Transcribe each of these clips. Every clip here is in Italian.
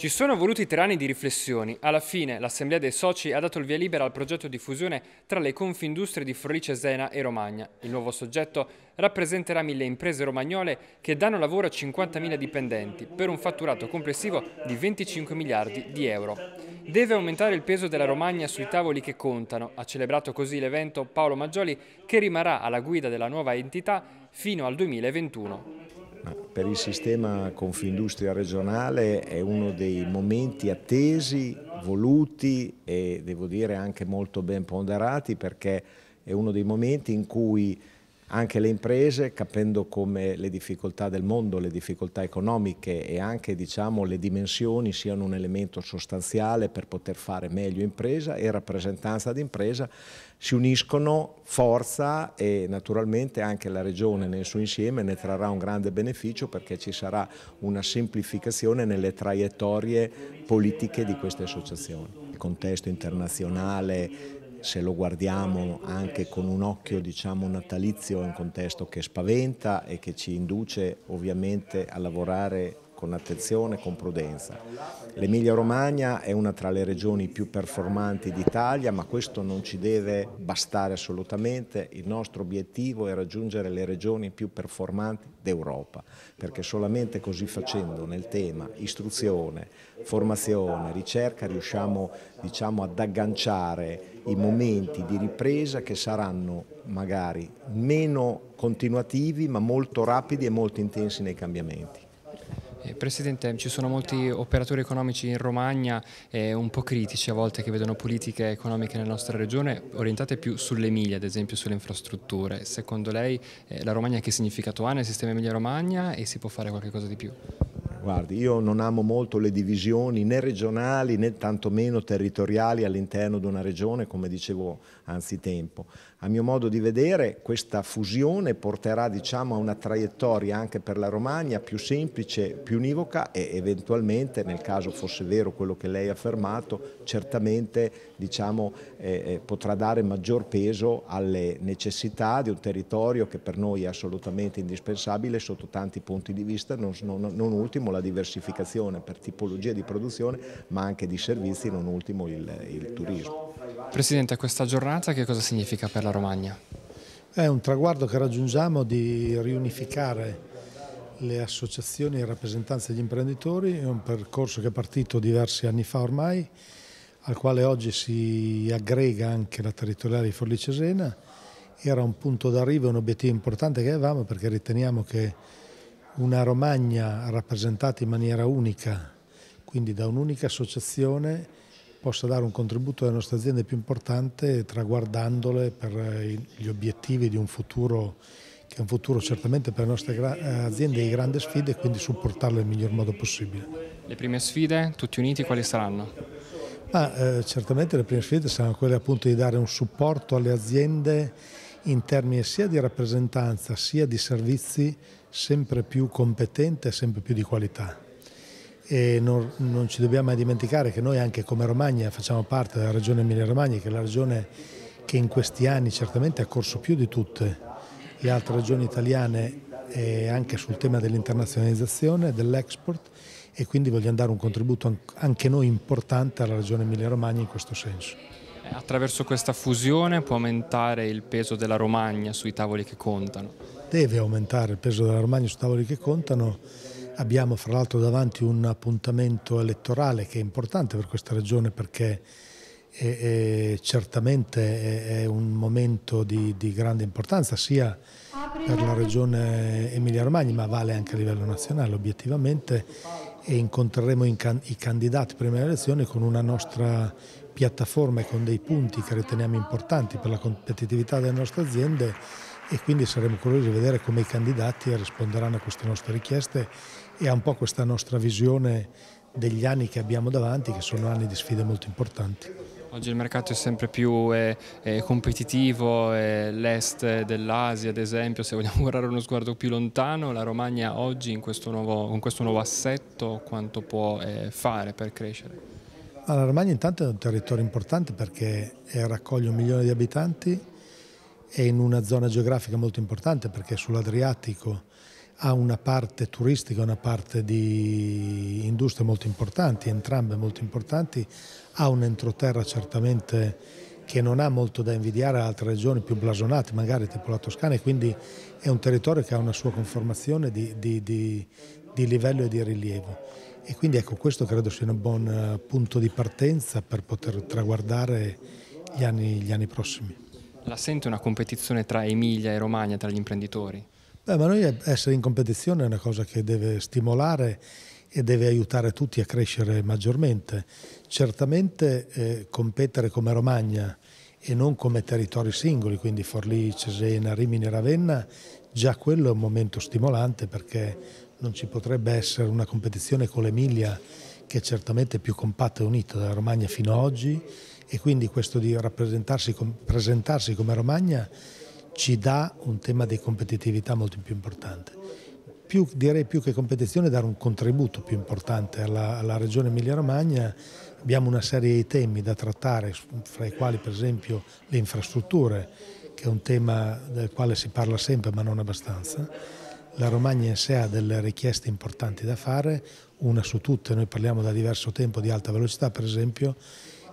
Ci sono voluti tre anni di riflessioni. Alla fine l'Assemblea dei Soci ha dato il via libera al progetto di fusione tra le confindustrie di Forlì-Cesena e Romagna. Il nuovo soggetto rappresenterà mille imprese romagnole che danno lavoro a 50.000 dipendenti per un fatturato complessivo di 25 miliardi di euro. Deve aumentare il peso della Romagna sui tavoli che contano. Ha celebrato così l'evento Paolo Maggioli che rimarrà alla guida della nuova entità fino al 2021 per il sistema Confindustria regionale è uno dei momenti attesi, voluti e devo dire anche molto ben ponderati perché è uno dei momenti in cui anche le imprese, capendo come le difficoltà del mondo, le difficoltà economiche e anche diciamo, le dimensioni siano un elemento sostanziale per poter fare meglio impresa e rappresentanza d'impresa, si uniscono forza e naturalmente anche la Regione nel suo insieme ne trarrà un grande beneficio perché ci sarà una semplificazione nelle traiettorie politiche di queste associazioni. Il contesto internazionale se lo guardiamo anche con un occhio diciamo, natalizio è un contesto che spaventa e che ci induce ovviamente a lavorare con attenzione e con prudenza. L'Emilia Romagna è una tra le regioni più performanti d'Italia, ma questo non ci deve bastare assolutamente. Il nostro obiettivo è raggiungere le regioni più performanti d'Europa, perché solamente così facendo nel tema istruzione, formazione, ricerca riusciamo diciamo, ad agganciare i momenti di ripresa che saranno magari meno continuativi ma molto rapidi e molto intensi nei cambiamenti. Eh, Presidente, ci sono molti operatori economici in Romagna eh, un po' critici a volte che vedono politiche economiche nella nostra regione orientate più sull'Emilia, ad esempio sulle infrastrutture. Secondo lei eh, la Romagna che significato ha nel sistema Emilia-Romagna e si può fare qualcosa di più? guardi, io non amo molto le divisioni né regionali né tantomeno territoriali all'interno di una regione, come dicevo anzitempo. A mio modo di vedere questa fusione porterà diciamo, a una traiettoria anche per la Romagna più semplice, più univoca e eventualmente, nel caso fosse vero quello che lei ha affermato, certamente diciamo, eh, eh potrà dare maggior peso alle necessità di un territorio che per noi è assolutamente indispensabile sotto tanti punti di vista, non, non, non ultimo ultimo la diversificazione per tipologia di produzione ma anche di servizi, e non ultimo il, il turismo. Presidente, questa giornata che cosa significa per la Romagna? È un traguardo che raggiungiamo di riunificare le associazioni e rappresentanze degli imprenditori, è un percorso che è partito diversi anni fa ormai, al quale oggi si aggrega anche la territoriale di Forlì Cesena, era un punto d'arrivo, e un obiettivo importante che avevamo perché riteniamo che una Romagna rappresentata in maniera unica, quindi da un'unica associazione, possa dare un contributo alle nostre aziende più importante traguardandole per eh, gli obiettivi di un futuro che è un futuro certamente per le nostre eh, aziende di grande sfida e quindi supportarle nel miglior modo possibile. Le prime sfide, tutti uniti, quali saranno? Ma, eh, certamente le prime sfide saranno quelle appunto di dare un supporto alle aziende in termini sia di rappresentanza sia di servizi sempre più competente e sempre più di qualità. E non, non, ci dobbiamo mai dimenticare che noi anche come Romagna facciamo parte della regione Emilia-Romagna, che è la regione che in questi anni certamente ha corso più di tutte le altre regioni italiane anche sul tema dell'internazionalizzazione, dell'export e quindi vogliamo dare un contributo anche noi importante alla regione Emilia-Romagna in questo senso. Attraverso questa fusione può aumentare il peso della Romagna sui tavoli che contano? deve aumentare il peso della Romagna su tavoli che contano. Abbiamo fra l'altro davanti un appuntamento elettorale che è importante per questa regione perché è, è, certamente è, è, un momento di, di grande importanza sia per la regione Emilia-Romagna ma vale anche a livello nazionale obiettivamente e incontreremo in can i candidati prima delle elezioni con una nostra piattaforma e con dei punti che riteniamo importanti per la competitività delle nostre aziende e quindi saremo curiosi di vedere come i candidati risponderanno a queste nostre richieste e a un po' questa nostra visione degli anni che abbiamo davanti, che sono anni di sfide molto importanti. Oggi il mercato è sempre più eh, eh, competitivo, eh, l'est dell'Asia ad esempio, se vogliamo guardare uno sguardo più lontano, la Romagna oggi questo nuovo, con questo nuovo assetto quanto può eh, fare per crescere? La Romagna intanto è un territorio importante perché eh, raccoglie un milione di abitanti, è in una zona geografica molto importante perché sull'Adriatico ha una parte turistica, una parte di industrie molto importanti, entrambe molto importanti, ha un entroterra certamente che non ha molto da invidiare ad altre regioni più blasonate, magari tipo la Toscana, e quindi è un territorio che ha una sua conformazione di, di, di, di livello e di rilievo. E quindi ecco, questo credo sia un buon eh, punto di partenza per poter traguardare gli anni, gli anni prossimi. La sente una competizione tra Emilia e Romagna, tra gli imprenditori? Beh, ma noi essere in competizione è una cosa che deve stimolare e deve aiutare tutti a crescere maggiormente. Certamente eh, competere come Romagna e non come territori singoli, quindi Forlì, Cesena, Rimini, Ravenna, già quello è un momento stimolante perché non ci potrebbe essere una competizione con l'Emilia che è certamente più compatta e unita dalla Romagna fino ad oggi e quindi questo di rappresentarsi, presentarsi come Romagna ci dà un tema di competitività molto più importante. Più, direi più che competizione dare un contributo più importante alla, alla regione Emilia-Romagna. Abbiamo una serie di temi da trattare, fra i quali per esempio le infrastrutture, che è un tema del quale si parla sempre ma non abbastanza. La Romagna in sé ha delle richieste importanti da fare, una su tutte, noi parliamo da diverso tempo di alta velocità per esempio,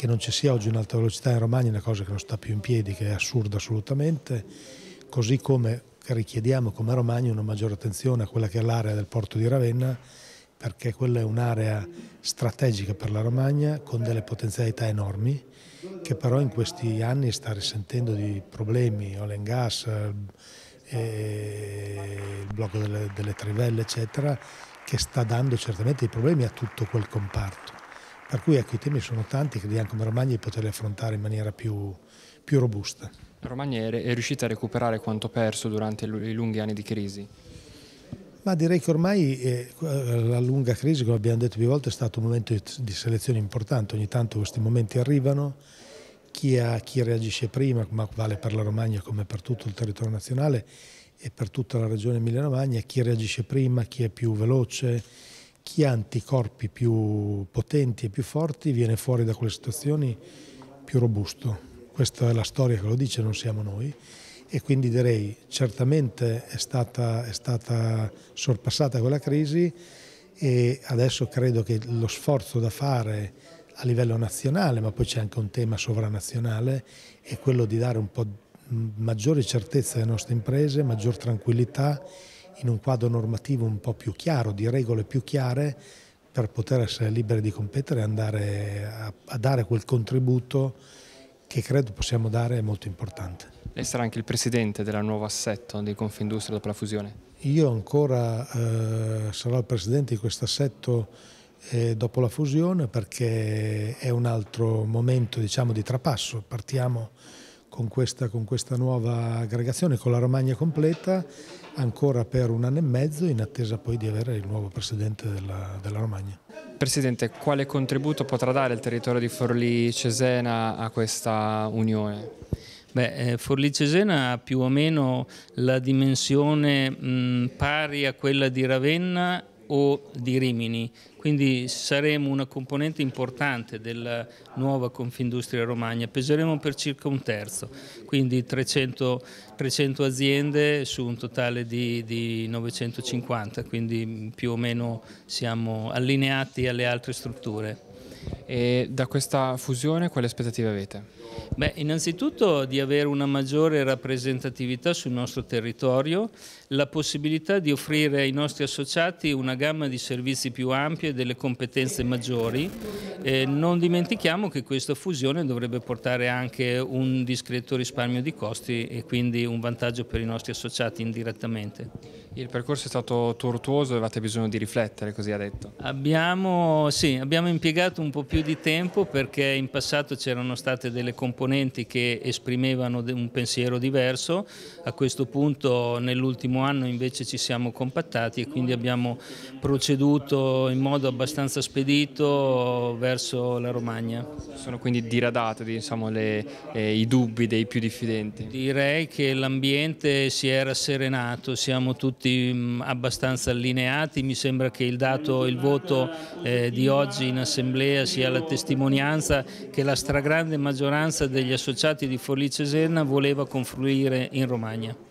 che non ci sia oggi un'alta velocità in Romagna è una cosa che non sta più in piedi, che è assurda assolutamente, così come richiediamo come Romagna una maggiore attenzione a quella che è l'area del porto di Ravenna, perché quella è un'area strategica per la Romagna con delle potenzialità enormi, che però in questi anni sta risentendo di problemi, oil and gas, eh, il blocco delle, delle trivelle, eccetera, che sta dando certamente dei problemi a tutto quel comparto. Per cui ecco, i temi sono tanti, crediamo come Romagna di poterli affrontare in maniera più, più robusta. Romagna è riuscita a recuperare quanto perso durante i lunghi anni di crisi? Ma direi che ormai eh, la lunga crisi, come abbiamo detto più volte, è stato un momento di selezione importante, ogni tanto questi momenti arrivano, chi, ha, chi reagisce prima, ma vale per la Romagna come per tutto il territorio nazionale e per tutta la regione Emilia-Romagna, chi reagisce prima, chi è più veloce, chi ha anticorpi più potenti e più forti viene fuori da quelle situazioni più robusto. Questa è la storia che lo dice, non siamo noi. E quindi direi certamente è stata, è stata sorpassata quella crisi e adesso credo che lo sforzo da fare a livello nazionale, ma poi c'è anche un tema sovranazionale, è quello di dare un po' maggiore certezza alle nostre imprese, maggior tranquillità in un quadro normativo un po' più chiaro, di regole più chiare, per poter essere liberi di competere e andare a, a, dare quel contributo che credo possiamo dare è molto importante. Lei sarà anche il presidente della nuova assetto di Confindustria dopo la fusione? Io ancora eh, sarò il presidente di questo assetto eh, dopo la fusione perché è un altro momento diciamo, di trapasso. Partiamo con questa, con questa nuova aggregazione, con la Romagna completa, ancora per un anno e mezzo in attesa poi di avere il nuovo presidente della, della Romagna. Presidente, quale contributo potrà dare il territorio di Forlì-Cesena a questa unione? Beh, eh, Forlì Cesena ha più o meno la dimensione mh, pari a quella di Ravenna o di Rimini, quindi saremo una componente importante della nuova Confindustria Romagna, peseremo per circa un terzo, quindi 300, 300 aziende su un totale di, di 950, quindi più o meno siamo allineati alle altre strutture. E da questa fusione quali aspettative avete? Beh, innanzitutto di avere una maggiore rappresentatività sul nostro territorio, la possibilità di offrire ai nostri associati una gamma di servizi più ampia e delle competenze maggiori. Eh, non dimentichiamo che questa fusione dovrebbe portare anche un discreto risparmio di costi e quindi un vantaggio per i nostri associati indirettamente. Il percorso è stato tortuoso avevate bisogno di riflettere, così ha detto. Abbiamo, sì, abbiamo impiegato un un po' più di tempo perché in passato c'erano state delle componenti che esprimevano un pensiero diverso, a questo punto nell'ultimo anno invece ci siamo compattati e quindi abbiamo proceduto in modo abbastanza spedito verso la Romagna. Sono quindi diradate diciamo, le, eh, i dubbi dei più diffidenti? Direi che l'ambiente si è rasserenato, siamo tutti mm, abbastanza allineati, mi sembra che il dato, il voto eh, di oggi in assemblea Assemblea sia la testimonianza che la stragrande maggioranza degli associati di Forlì Cesena voleva confluire in Romagna.